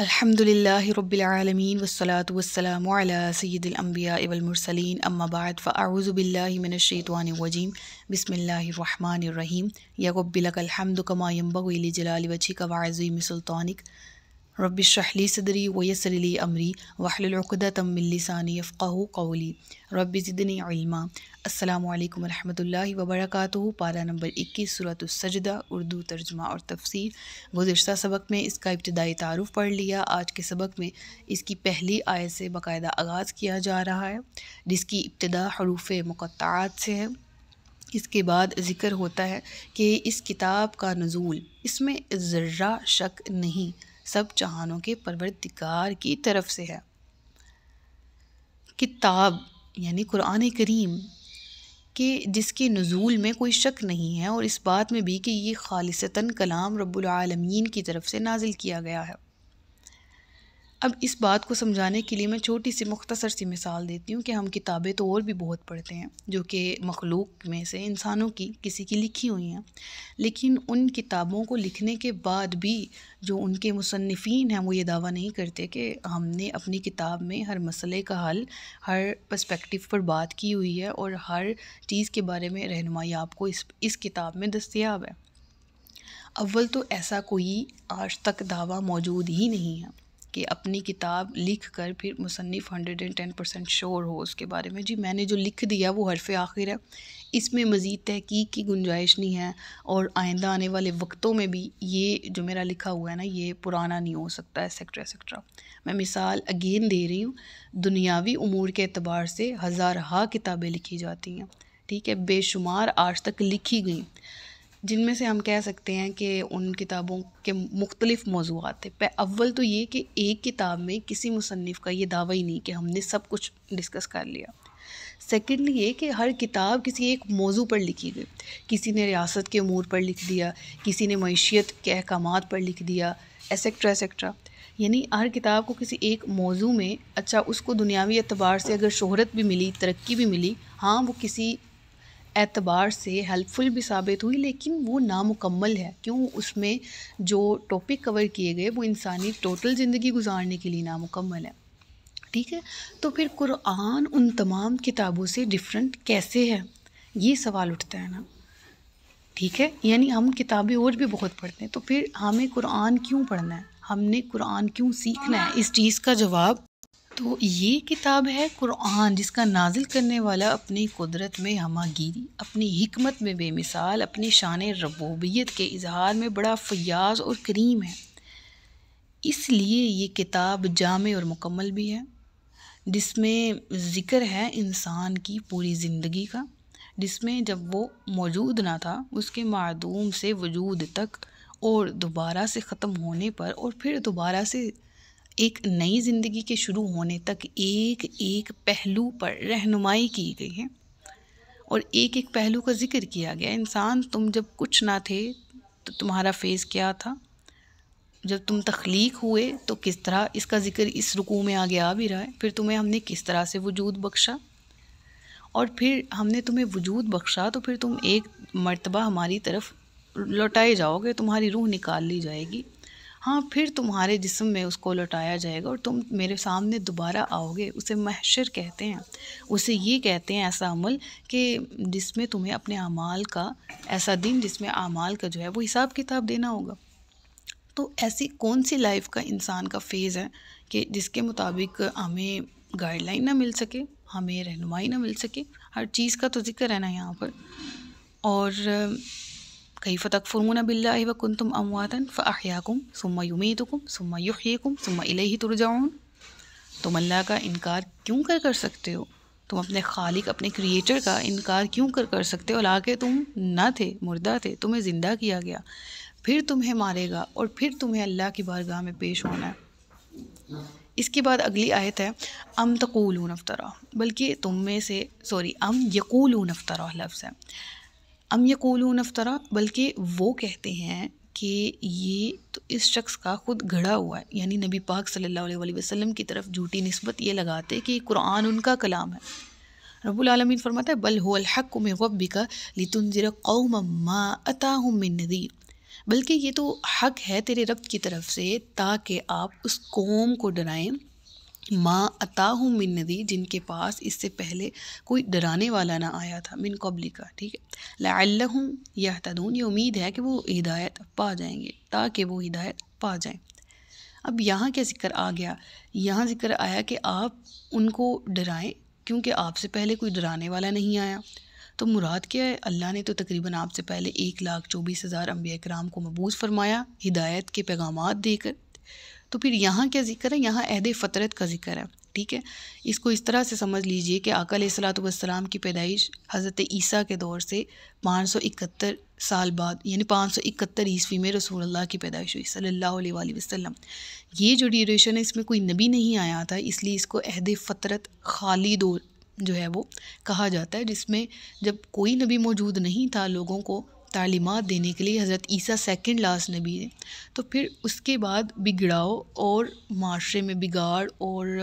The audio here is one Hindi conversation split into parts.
अल्हम्दुलिल्लाहिरब्बिलआलमीन वस्सलातु वस्सलामु अला सय्यिदिल अंबिया वल मुरसलीन अम्मा बाद फअऊजु बिल्लाहि मिनश शैतानिर रजीम बिस्मिल्लाहिर रहमानिर रहीम या रब्बि लकल हम्दु कमा यंबगु लि जलालि वजहिक व अज़ीम सुल्तानिक रबी शहली सदरी वयसरली अमरी वहलकदम मिलसानी कौली रब ज़िदनी अल्लाम अल्लाम वरहमल वबरक पारा नंबर इक्कीस सूरत उर्दू तर्जमा और तफसीर गुजशत सबक में इसका इब्तदाई तारफ़ पढ़ लिया आज के सबक में इसकी पहली आयत से बाकायदा आगाज़ किया जा रहा है जिसकी इब्तदा हरूफ मक़ात से है इसके बाद ज़िक्र होता है कि इस किताब का नज़ूल इसमें ज़र्रा शक नहीं सब जहानों के परवरदिगार की तरफ से है किताब यानी कुरान करीम के जिसके नज़ूल में कोई शक नहीं है और इस बात में भी कि ये खालिसता कलाम रब्बुल रबालमीन की तरफ से नाजिल किया गया है अब इस बात को समझाने के लिए मैं छोटी सी मुख्तसर सी मिसाल देती हूँ कि हम किताबें तो और भी बहुत पढ़ते हैं जो कि मखलूक में से इंसानों की किसी की लिखी हुई हैं लेकिन उन किताबों को लिखने के बाद भी जो उनके मुसनफिन हैं वो ये दावा नहीं करते कि हमने अपनी किताब में हर मसले का हल हर पर्सपेक्टिव पर बात की हुई है और हर चीज़ के बारे में रहनमाई आपको इस इस किताब में दस्तियाब है अव्वल तो ऐसा कोई आज तक दावा मौजूद ही नहीं है कि अपनी किताब लिख कर फिर मुसनफ़ hundred and ten percent sure हो उसके बारे में जी मैंने जो लिख दिया वो हरफ आखिर है इसमें मज़ीद तहकीक की गुंजाइश नहीं है और आइंदा आने वाले वक्तों में भी ये जो मेरा लिखा हुआ है ना ये पुराना नहीं हो सकता एक्सेट्रा एक्सेट्रा मैं मिसाल अगेन दे रही हूँ दुनियावी उमूर के अतबार से हज़ारहा किताबें लिखी जाती हैं ठीक है बेशुमार आज तक लिखी गई जिनमें से हम कह सकते हैं कि उन किताबों के मुख्तलिफ मौजूद थे अव्वल तो ये कि एक किताब में किसी मुसनफ़ का ये दावा ही नहीं कि हमने सब कुछ डिस्कस कर लिया सेकेंडली ये कि हर किताब किसी एक मौजू पर लिखी गई किसी ने रियासत के अमूर पर लिख दिया किसी ने मीशियत के अहकाम पर लिख दिया एसेट्रा एसेट्रा यानी हर किताब को किसी एक मौजू में अच्छा उसको दुनियावी अतबार से अगर शोहरत भी मिली तरक्की भी मिली हाँ वो किसी एतबार से हेल्पफुल भी साबित हुई लेकिन वो नामुकम्मल है क्यों उसमें जो टॉपिक कवर किए गए वो इंसानी टोटल ज़िंदगी गुजारने के लिए नामुकम्मल है ठीक है तो फिर कुरान उन तमाम किताबों से डिफरेंट कैसे है ये सवाल उठता है ना ठीक है यानी हम किताबें और भी बहुत पढ़ते हैं तो फिर हमें कुरान क्यों पढ़ना है हमने कुरान क्यों सीखना है इस चीज़ का जवाब तो ये किताब है कुरान जिसका नाजिल करने वाला अपनी कुदरत में हमागिरी अपनी हमत में बेमिसाल अपनी शान रबूबियत के इजहार में बड़ा फयाज और करीम है इसलिए ये किताब जाम और मुकम्मल भी है जिसमें ज़िक्र है इंसान की पूरी ज़िंदगी का जिसमें जब वो मौजूद ना था उसके मादूम से वजूद तक और दोबारा से ख़त्म होने पर और फिर दोबारा से एक नई ज़िंदगी के शुरू होने तक एक एक पहलू पर रहनुमाई की गई है और एक एक पहलू का जिक्र किया गया इंसान तुम जब कुछ ना थे तो तुम्हारा फेस क्या था जब तुम तख्लीक हुए तो किस तरह इसका ज़िक्र इस रुकू में आगे आ भी रहा है फिर तुम्हें हमने किस तरह से वजूद बख्शा और फिर हमने तुम्हें वजूद बख्शा तो फिर तुम एक मरतबा हमारी तरफ लौटाए जाओगे तुम्हारी रूह निकाल ली जाएगी हाँ फिर तुम्हारे जिस्म में उसको लौटाया जाएगा और तुम मेरे सामने दोबारा आओगे उसे महशर कहते हैं उसे ये कहते हैं ऐसा अमल कि जिसमें तुम्हें अपने अमाल का ऐसा दिन जिसमें अमाल का जो है वो हिसाब किताब देना होगा तो ऐसी कौन सी लाइफ का इंसान का फेज़ है कि जिसके मुताबिक हमें गाइडलाइन ना मिल सके हमें रहनुमाई ना मिल सके हर चीज़ का तो ज़िक्र है ना यहाँ पर और كيف تكفرون بالله وكنتم أمواتا فأحياكم ثم يميتكم ثم يحييكم ثم إليه ترجعون तुम अल्लाह का इनकार क्यों कर कर सकते हो तुम अपने खालिक अपने क्रिएटर का इनकार क्यों कर कर सकते हो लाके तुम ना थे मुर्दा थे तुम्हें ज़िंदा किया गया फिर तुम्हें मारेगा और फिर तुम्हें अल्लाह की बारगाह में पेश होना है इसके बाद अगली आयत है अम तकूलून अफ्तरा बल्कि तुम में से सॉरी अम यकूलून अफ्तरा लफ्ज़ है अम यकूलू नफ्तरा बल्कि वो कहते हैं कि ये तो इस शख्स का ख़ुद घड़ा हुआ है यानी नबी पाक सल्लल्लाहु अलैहि वसल्लम की तरफ झूठी नस्बत ये लगाते कि कुरान उनका कलाम है रब्बुल आलमीन फरमाता है बल होक में वब्बी कौम माँ अता नदीर बल्कि ये तो हक है तेरे रब की तरफ से ताकि आप उस कौम को डराएं माँ हूँ मिन नदी जिनके पास इससे पहले कोई डराने वाला ना आया था मिन कबली का ठीक है लाल्लहूँ यह तदून ये उम्मीद है कि वो हिदायत पा जाएंगे ताकि वो हिदायत पा जाएं अब यहाँ क्या जिक्र आ गया यहाँ जिक्र आया कि आप उनको डराएं क्योंकि आपसे पहले कोई डराने वाला नहीं आया तो मुराद क्या है अल्लाह ने तो तकरीबन आपसे पहले एक लाख चौबीस हज़ार अम्बिया कराम को मबूज फरमाया हिदायत के पैगाम देकर तो फिर यहाँ क्या जिक्र है यहाँ अहद फ़तरत का जिक्र है ठीक है इसको इस तरह से समझ लीजिए कि अकल सलातम की पैदाइश हज़रत ईसा के दौर से पाँच सौ इकहत्तर साल बाद यानी पाँच सौ इकहत्तर ईस्वी में रसूलुल्लाह की पैदाइश हुई सल्लल्लाहु अलैहि वसल्लम ये जो ड्यूरेशन है इसमें कोई नबी नहीं आया था इसलिए इसको अहद फ़तरत खाली दौर जो है वो कहा जाता है जिसमें जब कोई नबी मौजूद नहीं था लोगों को तालीमत देने के लिए हज़रत ईसा सेकंड लास्ट नबी है तो फिर उसके बाद बिगड़ाओ और माशरे में बिगाड़ और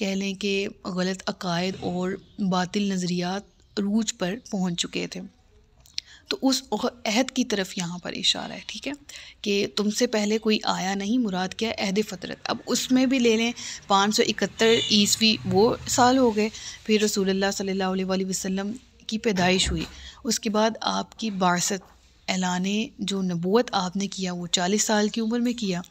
कह लें कि गलत अकायद और बातिल नज़रियात रूज पर पहुंच चुके थे तो उस अहद की तरफ यहाँ पर इशारा है ठीक है कि तुमसे पहले कोई आया नहीं मुराद क्या अहद फ़तरत अब उसमें भी ले लें पाँच सौ इकहत्तर ईस्वी वो साल हो गए फिर रसूल सल्ला वसम की पैदाइश हुई उसके बाद आपकी बासत ऐलान जो नबूत आपने किया वो चालीस साल की उम्र में किया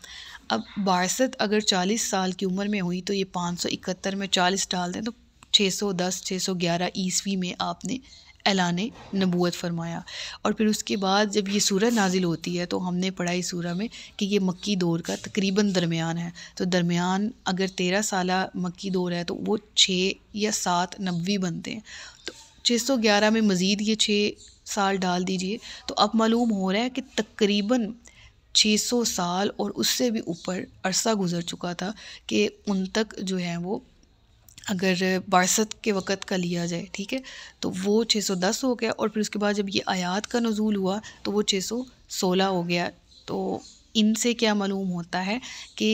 अब बारसत अगर चालीस साल की उम्र में हुई तो ये पाँच सौ इकहत्तर में चालीस डाल दें तो छः सौ दस छः सौ ग्यारह ईस्वी में आपने एलान नबूत फरमाया और फिर उसके बाद जब ये सूरह नाजिल होती है तो हमने पढ़ाई सूरह में कि ये मक्की दौर का तकरीबन दरमियान है तो दरमियान अगर तेरह साल मक्की दौर है तो वो छः या सात नबी बनते हैं तो 611 में मज़ीद ये छः साल डाल दीजिए तो अब मालूम हो रहा है कि तकरीबन 600 साल और उससे भी ऊपर अरसा गुज़र चुका था कि उन तक जो है वो अगर बासत के वक़्त का लिया जाए ठीक है तो वो 610 हो गया और फिर उसके बाद जब ये आयात का नज़ूल हुआ तो वो 616 हो गया तो इनसे क्या मालूम होता है कि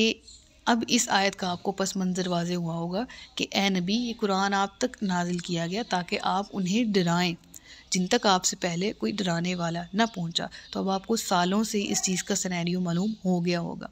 अब इस आयत का आपको पस मंज़र वाज हुआ होगा कि ए नबी ये कुरान आप तक नाजिल किया गया ताकि आप उन्हें डराएं जिन तक आपसे पहले कोई डराने वाला ना पहुंचा तो अब आपको सालों से इस चीज़ का सनैरियो मालूम हो गया होगा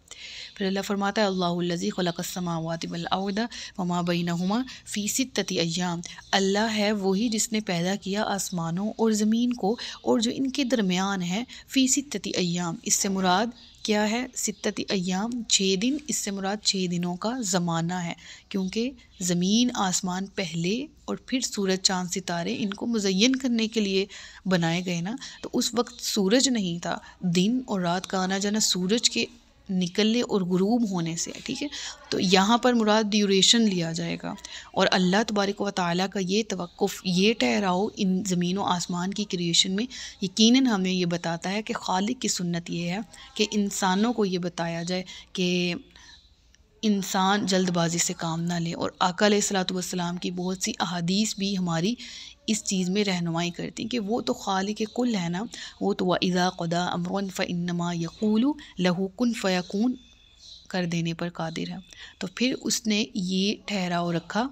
फिर अल्लाह फरमाता है अल्लाजी खलकसमावातबलदा ममा बीना फ़ीसद तती अयाम अल्लाह है वही जिसने पैदा किया आसमानों और ज़मीन को और जो इनके दरमियान है फ़ीसद तती अयाम इससे मुराद क्या है सितती अयाम छः दिन इससे मुराद छः दिनों का ज़माना है क्योंकि ज़मीन आसमान पहले और फिर सूरज चांद सितारे इनको मुजयन करने के लिए बनाए गए ना तो उस वक्त सूरज नहीं था दिन और रात का आना जाना सूरज के निकलने और गुरूब होने से ठीक है तो यहाँ पर मुराद ड्यूरेशन लिया जाएगा और अल्लाह तबारक व ताली का ये तवक़ ये ठहराओ इन ज़मीन व आसमान की क्रिएशन में यकीन हमें ये बताता है कि खालिद की सुन्नत ये है कि इंसानों को ये बताया जाए कि इंसान जल्दबाजी से काम ना ले और अकल सलात की बहुत सी अहदीस भी हमारी इस चीज़ में रहनुमाई करती हैं कि वो तो खालिक कुल है ना वो तो वज़ा खुदा अमरन फ़नमा यकूल लहू कन फ़यकून कर देने पर कादिर है तो फिर उसने ये ठहराव रखा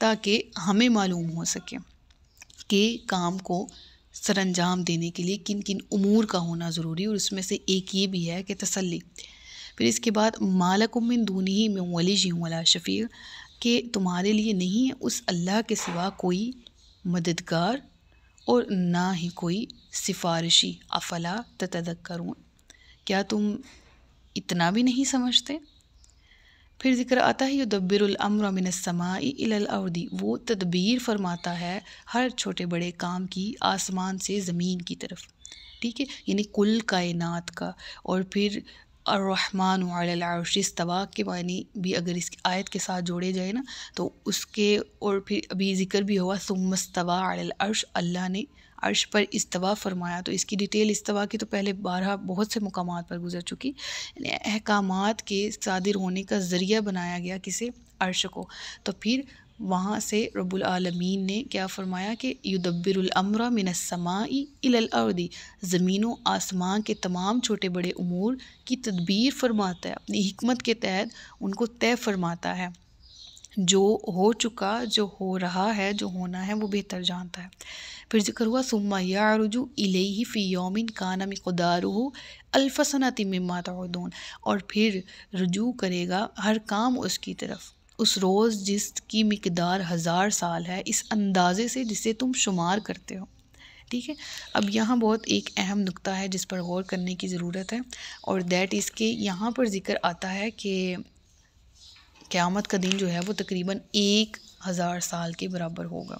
ताकि हमें मालूम हो सके कि काम को सर अंजाम देने के लिए किन किन अमूर का होना ज़रूरी और उसमें से एक ये भी है कि तसली फिर इसके बाद मालक उमिन दूनी ही में वली जी वला शफ़ीर के तुम्हारे लिए नहीं है उस अल्लाह के सिवा कोई मददगार और ना ही कोई सिफारिशी अफला करूँ क्या तुम इतना भी नहीं समझते फिर जिक्र आता है युदब्बिरमर मिनसमाई इलाउदी वो तदबीर फरमाता है हर छोटे बड़े काम की आसमान से ज़मीन की तरफ ठीक है यानी कुल कायनात का और फिर अर्रहमान वाल अरश के मानी भी अगर इस आयत के साथ जोड़े जाए ना तो उसके और फिर अभी ज़िक्र भी हुआ सुमस्तवा अल अर्श अल्लाह ने अर्श पर इस्तवा फरमाया तो इसकी डिटेल इस्तवा की तो पहले बारह बहुत से मकाम पर गुजर चुकी अहकाम के सादिर होने का ज़रिया बनाया गया किसे अर्श को तो फिर वहाँ से रब्बुल आलमीन ने क्या फरमाया कि युदब्बिरमरा मिनसमाई ज़मीन व आसमां के तमाम छोटे बड़े अमूर की तदबीर फरमाता है अपनी हमत के तहत उनको तय फरमाता है जो हो चुका जो हो रहा है जो होना है वो बेहतर जानता है फिर जिक्र हुआ सुम्मा यारजू इले ही फ़ी योमिन काना मकदारू अल्फसनत मम्मा तदून और फिर रजू करेगा हर काम उसकी तरफ उस रोज़ जिसकी मकदार हज़ार साल है इस अंदाज़े से जिसे तुम शुमार करते हो ठीक है अब यहाँ बहुत एक अहम नुक्ता है जिस पर गौर करने की ज़रूरत है और दैट इसके यहाँ पर ज़िक्र आता है कि क़्यामत का दिन जो है वो तकरीबन एक हज़ार साल के बराबर होगा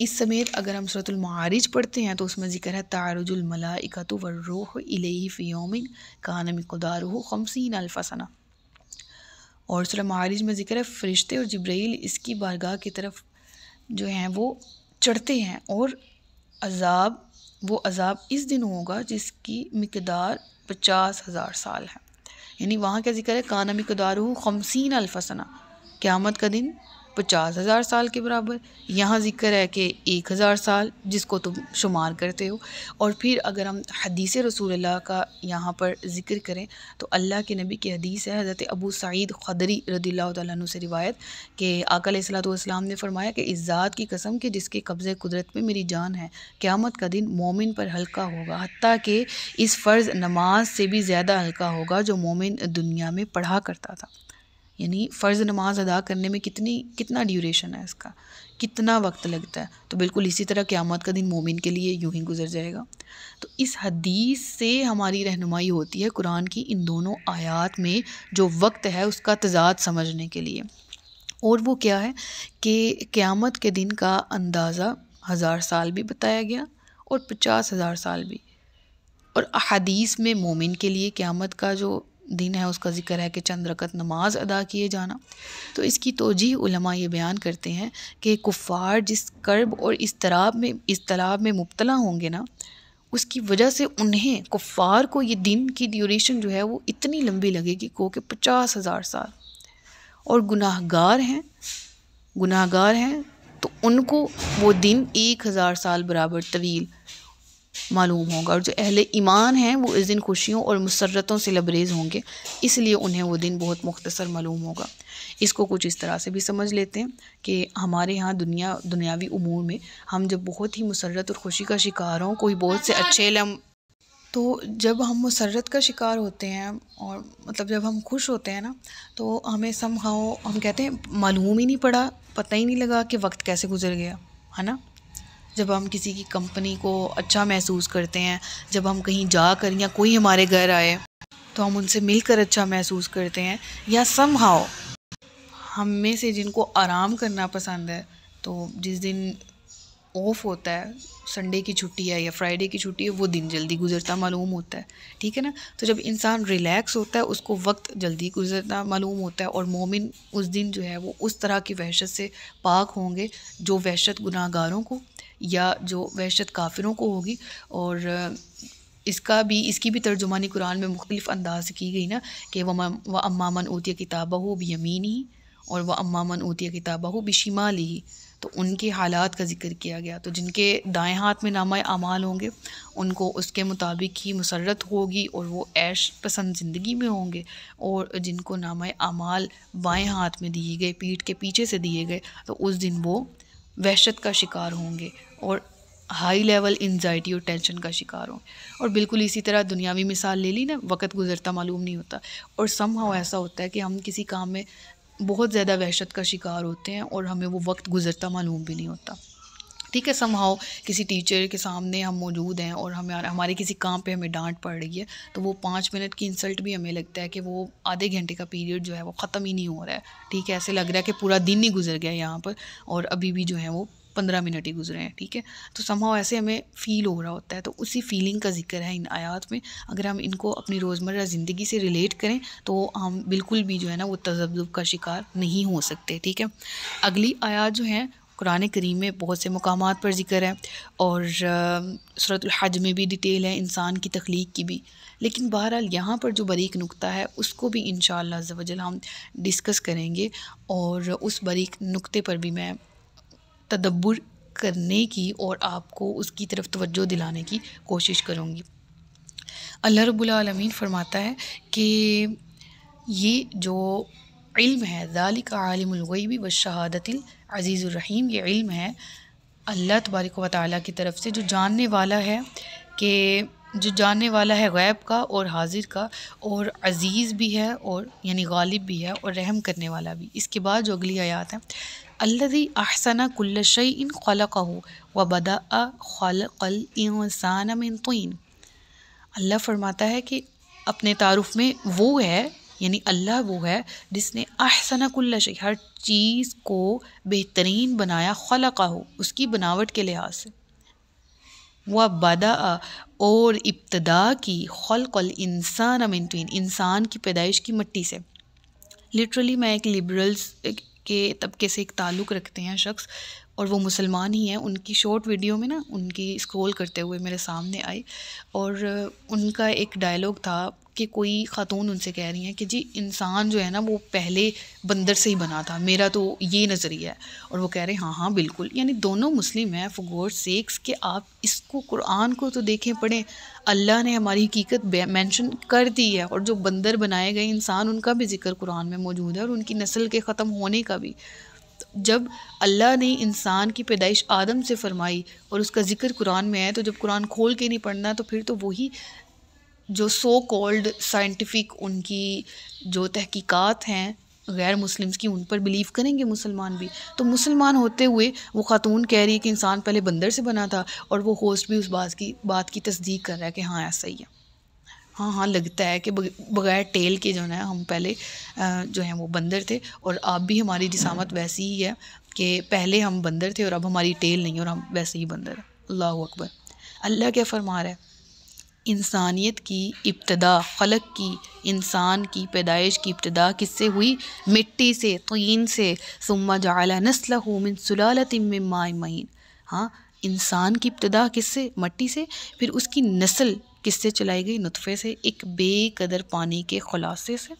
इस समेत अगर हम सूरतमारिज पढ़ते हैं तो उसमें ज़िक्र है तारजुलमलाइकत वर्रोह इलेफ़ योमिन कानमिकदारोह खमसिन अलफसना और सुरह मारिज में ज़िक्र है फ़रिश्ते और जब्राइल इसकी बारगाह की तरफ जो हैं वो चढ़ते हैं और अजाब वो अजाब इस दिन होगा जिसकी मकदार पचास हज़ार साल है यानी वहाँ का जिक्र है काना मकदार हो खमसिन अल्फसना क़्यामत का दिन पचास हज़ार साल के बराबर यहाँ ज़िक्र है कि एक हज़ार साल जिसको तुम शुमार करते हो और फिर अगर हम हदीस रसूल अल्लाह का यहाँ पर ज़िक्र करें तो अल्लाह के नबी की हदीस है हज़रत अबू सईद खदरी रदी तु से रिवायत कि आकल सलाम ने फरमाया कि इस ज़ात की कसम कि जिसके कब्ज़ कुदरत में मेरी जान है क़्यामत का दिन मोमिन पर हल्का होगा हती कि इस फ़र्ज़ नमाज से भी ज़्यादा हल्का होगा जो मोमिन दुनिया में पढ़ा करता था यानी फ़र्ज़ नमाज अदा करने में कितनी कितना ड्यूरेशन है इसका कितना वक्त लगता है तो बिल्कुल इसी तरह क़्यामत का दिन मोमिन के लिए यूं ही गुजर जाएगा तो इस हदीस से हमारी रहनुमाई होती है कुरान की इन दोनों आयात में जो वक्त है उसका तजाद समझने के लिए और वो क्या है कि क़्यामत के दिन का अंदाज़ा हज़ार साल भी बताया गया और पचास हज़ार साल भी और अदीस में मोमिन के लिए क़्यामत का जो दिन है उसका जिक्र है कि चंद रकत नमाज अदा किए जाना तो इसकी तोजीह उलमा ये बयान करते हैं कि कुफ़ार जिस कर्ब और इस तराब में इस तलाब में मुबतला होंगे ना उसकी वजह से उन्हें कुफ़ार को ये दिन की ड्यूरेशन जो है वो इतनी लंबी लगेगी को कि पचास हज़ार साल और गुनाहगार हैं गुनाहगार हैं तो उनको वो दिन एक हज़ार साल बराबर तवील मालूम होगा और जो अहले ईमान हैं वो इस दिन खुशियों और मसरतों से लबरेज होंगे इसलिए उन्हें वो दिन बहुत मुख्तसर मालूम होगा इसको कुछ इस तरह से भी समझ लेते हैं कि हमारे यहाँ दुनिया दुनियावी उमूर में हम जब बहुत ही मसरत और ख़ुशी का शिकार हों कोई बहुत से अच्छे लम तो जब हम मसरत का शिकार होते हैं और मतलब जब हम खुश होते हैं ना तो हमें सम हम कहते हैं मालूम ही नहीं पड़ा पता ही नहीं लगा कि वक्त कैसे गुजर गया है ना जब हम किसी की कंपनी को अच्छा महसूस करते हैं जब हम कहीं जा कर या कोई हमारे घर आए तो हम उनसे मिलकर अच्छा महसूस करते हैं या सम हाउ हम में से जिनको आराम करना पसंद है तो जिस दिन ऑफ होता है संडे की छुट्टी है या फ्राइडे की छुट्टी है वो दिन जल्दी गुजरता मालूम होता है ठीक है ना तो जब इंसान रिलैक्स होता है उसको वक्त जल्दी गुजरता मालूम होता है और मोमिन उस दिन जो है वो उस तरह की वहशत से पाक होंगे जो वहशत गुनाहगारों को या जो वहशत काफिरों को होगी और इसका भी इसकी भी तर्जुमानी कुरान में मुख्तलिफ़ अंदाज की गई ना कि वह व अम्मा मन ऊतिया किताबा हो भी यमीन ही और वह अम्मा मन ऊतिया किताबा हो भी शिमाली ही तो उनके हालात का जिक्र किया गया तो जिनके दाएं हाथ में नामा अमाल होंगे उनको उसके मुताबिक ही मुसरत होगी और वो ऐश पसंद ज़िंदगी में होंगे और जिनको नामा अमाल बाएं हाथ में दिए गए पीठ के पीछे से दिए गए तो उस दिन वो वहशत का शिकार होंगे और हाई लेवल इन्जाइटी और टेंशन का शिकार होंगे और बिल्कुल इसी तरह दुनियावी मिसाल ले ली ना वक्त गुजरता मालूम नहीं होता और सम ऐसा होता है कि हम किसी काम में बहुत ज़्यादा वहशत का शिकार होते हैं और हमें वो वक्त गुज़रता मालूम भी नहीं होता ठीक है समहाओ किसी टीचर के सामने हम मौजूद हैं और हमें हमारे किसी काम पे हमें डांट पड़ रही है तो वो पाँच मिनट की इंसल्ट भी हमें लगता है कि वो आधे घंटे का पीरियड जो है वो ख़त्म ही नहीं हो रहा है ठीक है ऐसे लग रहा है कि पूरा दिन ही गुजर गया यहाँ पर और अभी भी जो है वो पंद्रह मिनट ही गुजरे हैं ठीक है तो समहाव ऐसे हमें फ़ील हो रहा होता है तो उसी फीलिंग का जिक्र है इन आयात में अगर हम इनको अपनी रोज़मर्रा ज़िंदगी से रिलेट करें तो हम बिल्कुल भी जो है ना वो तजब्दुब का शिकार नहीं हो सकते ठीक है अगली आयात जो हैं कुरान करीम में बहुत से मकाम पर जिक्र है और सूरत हज में भी डिटेल है इंसान की तख्लीक की भी लेकिन बहरहाल यहाँ पर जो बरीक नुकता है उसको भी इन शजल हम डिस्कस करेंगे और उस बरीक नुकते पर भी मैं तदब्बर करने की और आपको उसकी तरफ तवज्जो दिलाने की कोशिश करूँगी अल्लाह रबालमीन फरमाता है कि ये जो इल्म है दालिक आलिमगैबी व शहादतिल अज़ीज़ुलरहीम ये इल्म है अल्लाह तबारक व की तरफ से जो जानने वाला है कि जो जानने वाला है गैब का और हाजिर का और अज़ीज़ भी है और यानी गालिब भी है और रहम करने वाला भी इसके बाद जो अगली आयात है अल्लि अहसन कुल्लशई इन खलक हो व बदा खल इंसान मिन तीन अल्लाह फरमाता है कि अपने तारुफ में वो है यानी अल्लाह वो है जिसने अहसन कुल्लशई हर चीज़ को बेहतरीन बनाया खलका हो उसकी बनावट के लिहाज से व बदा और इब्तदा की खलकल इंसान मिन तीन इंसान की पैदाइश की मिट्टी से लिटरली मैं एक लिबरल्स एक के तबके से एक ताल्लुक़ रखते हैं शख्स और वो मुसलमान ही हैं उनकी शॉर्ट वीडियो में ना उनकी स्क्रॉल करते हुए मेरे सामने आई और उनका एक डायलॉग था कि कोई ख़ातून उनसे कह रही हैं कि जी इंसान जो है ना वो पहले बंदर से ही बना था मेरा तो ये नज़रिया है और वो कह रहे हैं हाँ हाँ बिल्कुल यानी दोनों मुस्लिम हैं फोर सेक्स के आप इसको कुरान को तो देखें पढ़ें अल्लाह ने हमारी हकीकत मेंशन कर दी है और जो बंदर बनाए गए इंसान उनका भी जिक्र कुरान में मौजूद है और उनकी नस्ल के ख़त्म होने का भी जब अल्लाह ने इंसान की पैदाइश आदम से फरमाई और उसका ज़िक्र कुरान में है तो जब कुरान खोल के नहीं पढ़ना तो फिर तो वही जो सो कॉल्ड साइंटिफिक उनकी जो तहकीकात हैं गैर मुस्लिम्स की उन पर बिलीव करेंगे मुसलमान भी तो मुसलमान होते हुए वो खातून कह रही है कि इंसान पहले बंदर से बना था और वो होस्ट भी उस बात की बात की तस्दीक कर रहा है कि हाँ ऐसा ही है हाँ हाँ लगता है कि बगैर टेल के जो है हम पहले जो है वो बंदर थे और अब भी हमारी जिसामत वैसी ही है कि पहले हम बंदर थे और अब हमारी टेल नहीं और हम वैसे ही बंदर अल्लाह अकबर अल्लाह क्या फरमा रहा है इंसानियत की इब्तदा खलक की इंसान की पैदाइश की इब्तदा किससे हुई मिट्टी से तीन से सुम्मा जाला नस्ल मिन सलालत माए हाँ इंसान की इब्तदा किससे मट्टी से फिर उसकी नस्ल किससे चलाई गई नुतफ़े से एक बेकदर पानी के खुलासे से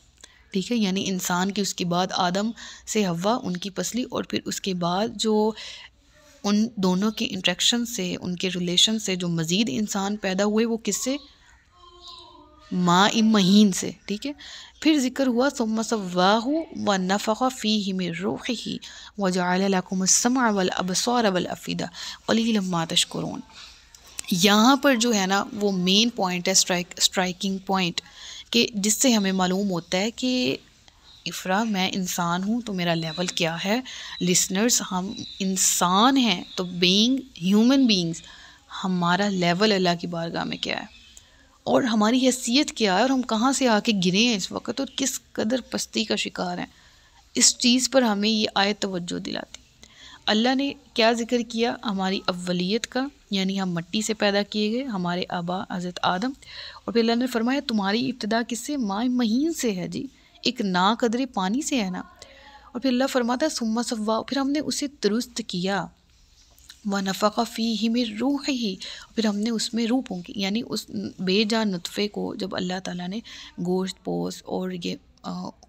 ठीक है यानी इंसान की उसके बाद आदम से हवा उनकी पसली और फिर उसके बाद जो उन दोनों के इंट्रैक्शन से उनके रिलेशन से जो मज़ीद इंसान पैदा हुए वो किससे माँ महीन से ठीक है फिर जिक्र हुआ सो सवाह व नफ़ा फ़ी ही में रोख ही वजालकुमसमा वल अबसौर वल अफ़ीदा अलीलम्मा तशकुरून यहाँ पर जो है ना वो मेन पॉइंट है स्ट्राइक स्ट्राइकिंग पॉइंट कि जिससे हमें मालूम होता है कि इफ्रा मैं इंसान हूँ तो मेरा लेवल क्या है लिसनर्स हम इंसान हैं तो बीइंग ह्यूमन बीइंग्स हमारा लेवल अल्लाह की बारगाह में क्या है और हमारी हैसियत क्या है और हम कहाँ से आके गिरे हैं इस वक्त और किस कदर पस्ती का शिकार हैं इस चीज़ पर हमें ये आयत तवज्जो दिलाती अल्लाह ने क्या ज़िक्र किया हमारी अवलीत का यानी हम मट्टी से पैदा किए गए हमारे आबा हज़रत आदम और फिर अल्लाह ने फरमाया तुम्हारी इब्तदा किससे माए महीन से है जी एक ना कदरे पानी से है ना और फिर अल्लाह फरमाता सुम्मा सवा फिर हमने उसे दुरुस्त किया व नफ़ा फ़ी ही में रूह ही फिर हमने उसमें रूह पोंकी यानी उस बेजान नुतफ़े को जब अल्लाह ताला ने गोश्त पोस और ये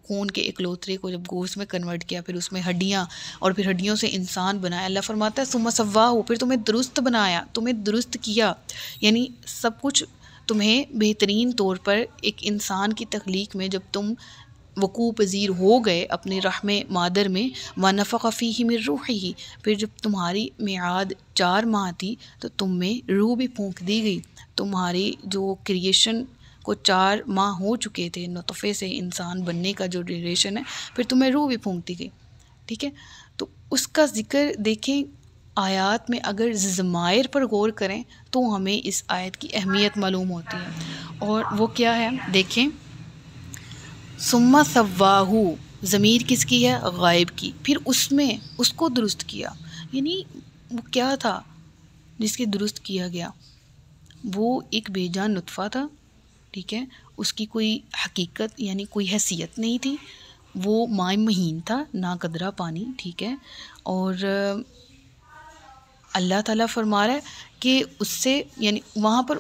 खून के इकलौतरे को जब गोश्त में कन्वर्ट किया फिर उसमें हड्डियाँ और फिर हड्डियों से इंसान बनाया अल्लाह फरमाता है सुमा सवा हो फिर तुम्हें दुरुस्त बनाया तुम्हें दुरुस्त किया यानी सब कुछ तुम्हें बेहतरीन तौर पर एक इंसान की तख्लीक में जब तुम वकू पज़ीर हो गए अपने रहम मादर में व नफ़ी ही में रूह ही फिर जब तुम्हारी मियाद चार माह थी तो तुम में रूह भी फूँक दी गई तुम्हारी जो क्रिएशन को चार माह हो चुके थे नतफ़े से इंसान बनने का जो ड्यूरेशन है फिर तुम्हें तो रूह भी फूंक दी गई ठीक है तो उसका जिक्र देखें आयत में अगर ज़मायर पर गौर करें तो हमें इस आयत की अहमियत मालूम होती है और वो क्या है देखें सुम्मा सवाहू ज़मीर किसकी है गायब की फिर उसमें उसको दुरुस्त किया यानी वो क्या था जिसके दुरुस्त किया गया वो एक बेजान नुतफ़ा था ठीक है उसकी कोई हकीकत यानी कोई हैसियत नहीं थी वो माए महीन था ना कदरा पानी ठीक है और अल्लाह ताला फरमा रहा है कि उससे यानी वहाँ पर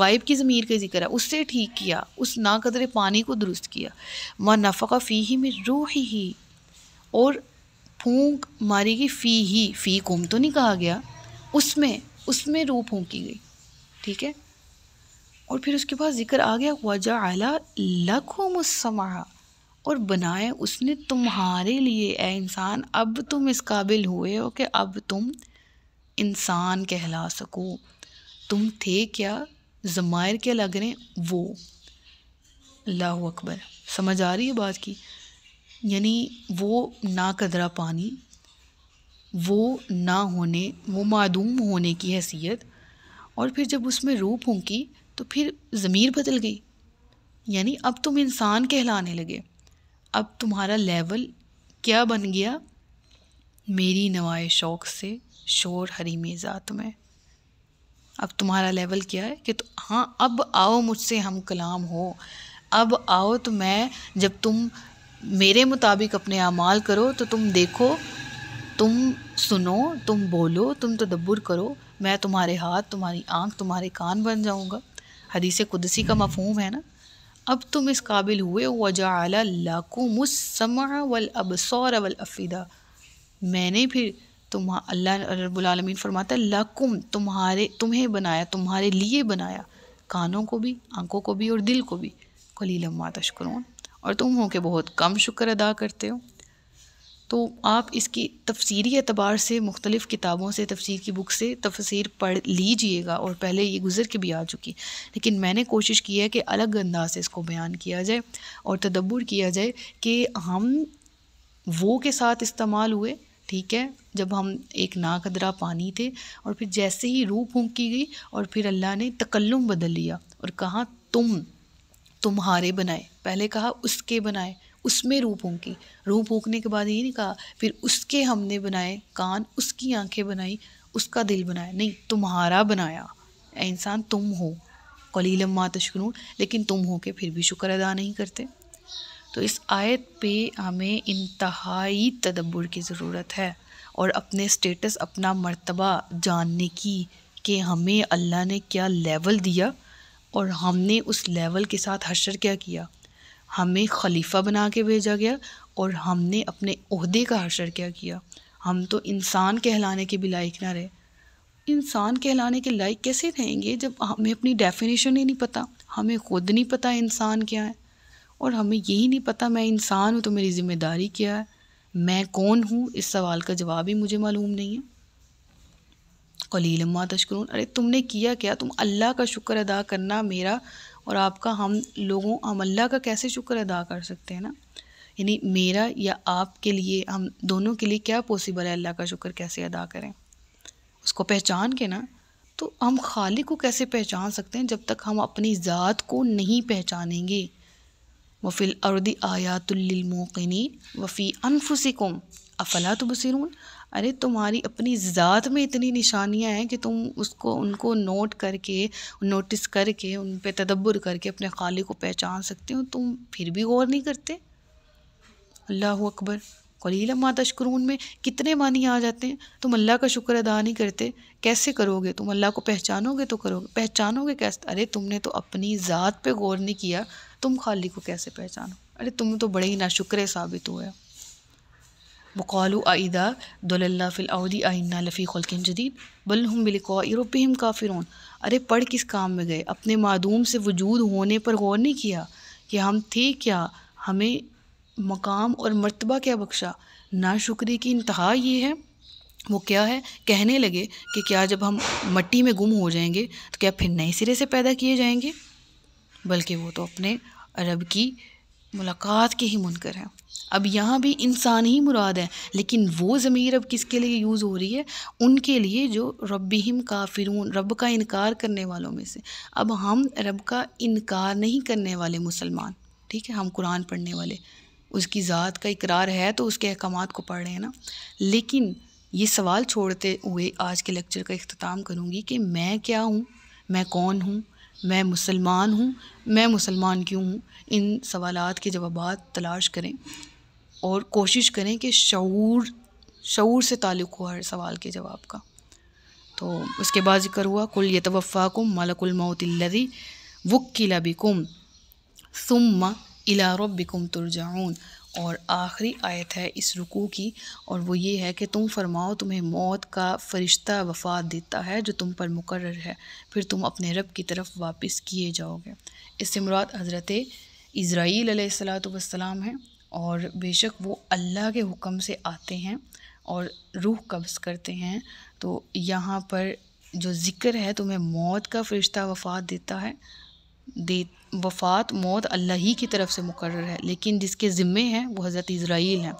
गायब की ज़मीर का जिक्र है उससे ठीक किया उस ना कदरे पानी को दुरुस्त किया माँ नफ़ा फ़ी ही में रूह ही और फूंक मारी गई फ़ी ही फ़ी कुम तो नहीं कहा गया उसमें उसमें रूह फूंकी गई ठीक है और फिर उसके बाद ज़िक्र आ गया वजा अला मुसमा और बनाए उसने तुम्हारे लिए ए इंसान अब तुम इस काबिल हुए हो कि अब तुम इंसान कहला सको तुम थे क्या ज़मायर क्या लग रहे वो अल्लाह अकबर समझ आ रही है बात की यानी वो ना कदरा पानी वो ना होने वो मादूम होने की हैसियत और फिर जब उसमें रूह फूकी तो फिर ज़मीर बदल गई यानी अब तुम इंसान कहलाने लगे अब तुम्हारा लेवल क्या बन गया मेरी नवाए शौक़ से शोर हरी ज़ात में अब तुम्हारा लेवल क्या है कि तो, हाँ अब आओ मुझसे हम कलाम हो अब आओ तो मैं जब तुम मेरे मुताबिक अपने अमाल करो तो तुम देखो तुम सुनो तुम बोलो तुम तदब्बर करो मैं तुम्हारे हाथ तुम्हारी आंख तुम्हारे कान बन जाऊँगा हदीस कुदसी का मफहम है ना अब तुम इस काबिल हुए वजा लाकुमसमा वल अबसौर वल अफ़ीदा मैंने फिर तुम अल्लाह रबालमीन फरमाता लाकुम तुम्हारे तुम्हें बनाया तुम्हारे लिए बनाया कानों को भी आंखों को भी और दिल को भी कलीलम्मा तशकरों और तुम हो के बहुत कम शुक्र अदा करते हो तो आप इसकी तफसीरी एतबार से मुख्तलिफ़ किताबों से तफसीर की बुक से तफसीर पढ़ लीजिएगा और पहले ये गुज़र के भी आ चुकी लेकिन मैंने कोशिश की है कि अलग अंदाज से इसको बयान किया जाए और तदब्बर किया जाए कि हम वो के साथ इस्तेमाल हुए ठीक है जब हम एक नाकदरा पानी थे और फिर जैसे ही रूह फूंकी गई और फिर अल्लाह ने तकल्लुम बदल लिया और कहा तुम तुम्हारे बनाए पहले कहा उसके बनाए उसमें रूप होंगी रूप होंकने के बाद ये नहीं कहा फिर उसके हमने बनाए कान उसकी आंखें बनाई उसका दिल बनाया नहीं तुम्हारा बनाया इंसान तुम हो कलीलम मात तशकरून लेकिन तुम हो के फिर भी शुक्र अदा नहीं करते तो इस आयत पे हमें इंतहाई तदब्बर की ज़रूरत है और अपने स्टेटस अपना मर्तबा जानने की कि हमें अल्लाह ने क्या लेवल दिया और हमने उस लेवल के साथ हशर क्या किया हमें खलीफा बना के भेजा गया और हमने अपने अहदे का हशर क्या किया हम तो इंसान कहलाने के भी लायक ना रहे इंसान कहलाने के लायक कैसे रहेंगे जब हमें अपनी डेफिनेशन ही नहीं पता हमें खुद नहीं पता इंसान क्या है और हमें यही नहीं पता मैं इंसान हूँ तो मेरी ज़िम्मेदारी क्या है मैं कौन हूँ इस सवाल का जवाब ही मुझे मालूम नहीं है कलीलम्मा तशकरून अरे तुमने किया क्या तुम अल्लाह का शुक्र अदा करना मेरा और आपका हम लोगों हम अल्लाह का कैसे शुक्र अदा कर सकते हैं ना यानी मेरा या आपके लिए हम दोनों के लिए क्या पॉसिबल है अल्लाह का शुक्र कैसे अदा करें उसको पहचान के ना तो हम खालिक को कैसे पहचान सकते हैं जब तक हम अपनी ज़ात को नहीं पहचानेंगे वफ़िल अरदी आयातुल्मोकिन वफ़ी अनफुसिकुम अफला तो बसरून अरे तुम्हारी अपनी ज़ात में इतनी निशानियाँ हैं कि तुम उसको उनको नोट करके नोटिस करके उन पर तदब्बर करके अपने खाली को पहचान सकते हो तुम फिर भी गौर नहीं करते अल्लाह अकबर कलील माता तशकरून में कितने मानी आ जाते हैं तुम अल्लाह का शुक्र अदा नहीं करते कैसे करोगे तुम अल्लाह को पहचानोगे तो करोगे पहचानोगे कैसे अरे तुमने तो अपनी ज़ात पे गौर नहीं किया तुम खाली को कैसे पहचानो अरे तुम तो बड़े ही नाशुक्र साबित हुए वक़ालू आदा दल्ला फ़िलआदी आइना लफ़ी खलकिन जदीद बलहम बिलकम काफिरून अरे पढ़ किस काम में गए अपने मादूम से वजूद होने पर गौर नहीं किया कि हम थे क्या हमें मकाम और मरतबा क्या बख्शा ना नाशुक्री की इंतहा ये है वो क्या है कहने लगे कि क्या जब हम मट्टी में गुम हो जाएंगे तो क्या फिर नए सिरे से पैदा किए जाएंगे बल्कि वो तो अपने रब की मुलाकात के ही मुनकर हैं अब यहाँ भी इंसान ही मुराद है लेकिन वो ज़मीर अब किसके लिए यूज़ हो रही है उनके लिए जो रब्बिम काफिरून रब का इनकार करने वालों में से अब हम रब का इनकार नहीं करने वाले मुसलमान ठीक है हम कुरान पढ़ने वाले उसकी ज़ात का इकरार है तो उसके अहकाम को पढ़ रहे हैं ना लेकिन ये सवाल छोड़ते हुए आज के लेक्चर का अख्ताम करूँगी कि मैं क्या हूँ मैं कौन हूँ मैं मुसलमान हूँ मैं मुसलमान क्यों हूँ इन सवालात के जवाब तलाश करें और कोशिश करें कि शूर शूर से ताल्लुक़ हुआ हर सवाल के जवाब का तो उसके बाद जिक्र हुआ कुल यतवफ़ाकुम मलकुलमौतल्लि वक्ला बिकुम सुम इला रब्बिकुम तुरजाउन और आखिरी आयत है इस रुकू की और वो ये है कि तुम फरमाओ तुम्हें मौत का फरिश्ता वफात देता है जो तुम पर मुकर है फिर तुम अपने रब की तरफ वापस किए जाओगे इससे मुराद हज़रत इसराइल सलाम हैं और बेशक वो अल्लाह के हुक्म से आते हैं और रूह कब्ज़ करते हैं तो यहाँ पर जो ज़िक्र है तुम्हें मौत का फरिश्ता वफात देता है दे वफ़ात मौत अल्लाह ही की तरफ से मुकर है लेकिन जिसके ज़िम्मे हैं वो हज़रत इसराइल हैं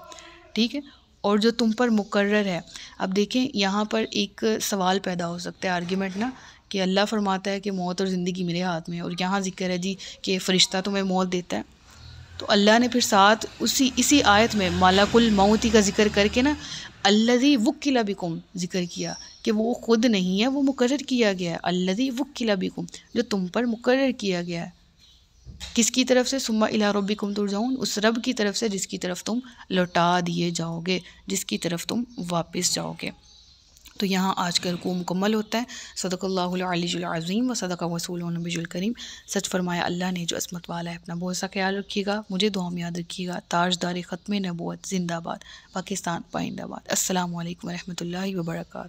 ठीक है और जो तुम पर मुकर है अब देखें यहाँ पर एक सवाल पैदा हो सकता है आर्ग्यूमेंट ना कि अल्लाह फरमाता है कि मौत और ज़िंदगी मेरे हाथ में है और यहाँ जिक्र है जी कि फ़रिश्ता तुम्हें मौत देता है तो अल्लाह ने फिर साथ उसी इसी आयत में मालाकुल मऊती का जिक्र करके ना अल्लदी वक्ला बिकुम जिक्र किया कि वो ख़ुद नहीं है वो मुकर किया गया है अल्लदी वक्ला बिकुम जो तुम पर मुकर किया गया है किसकी तरफ से सुम्मा इला तुर जाऊँ उस रब की तरफ से जिसकी तरफ तुम लौटा दिए जाओगे जिसकी तरफ तुम वापस जाओगे तो यहाँ आज का रुकू मुकम्मल होता है सदक़ल्लाज़ीम व सदक़ वसूल करीम सच फरमाया अल्लाह ने जो असमत वाला है अपना बहुत सा ख्याल रखिएगा मुझे दुआ में याद रखिएगा ताजदार ख़त्म नबूत जिंदाबाद पाकिस्तान पाइंदाबाद असल वरहमल वर्का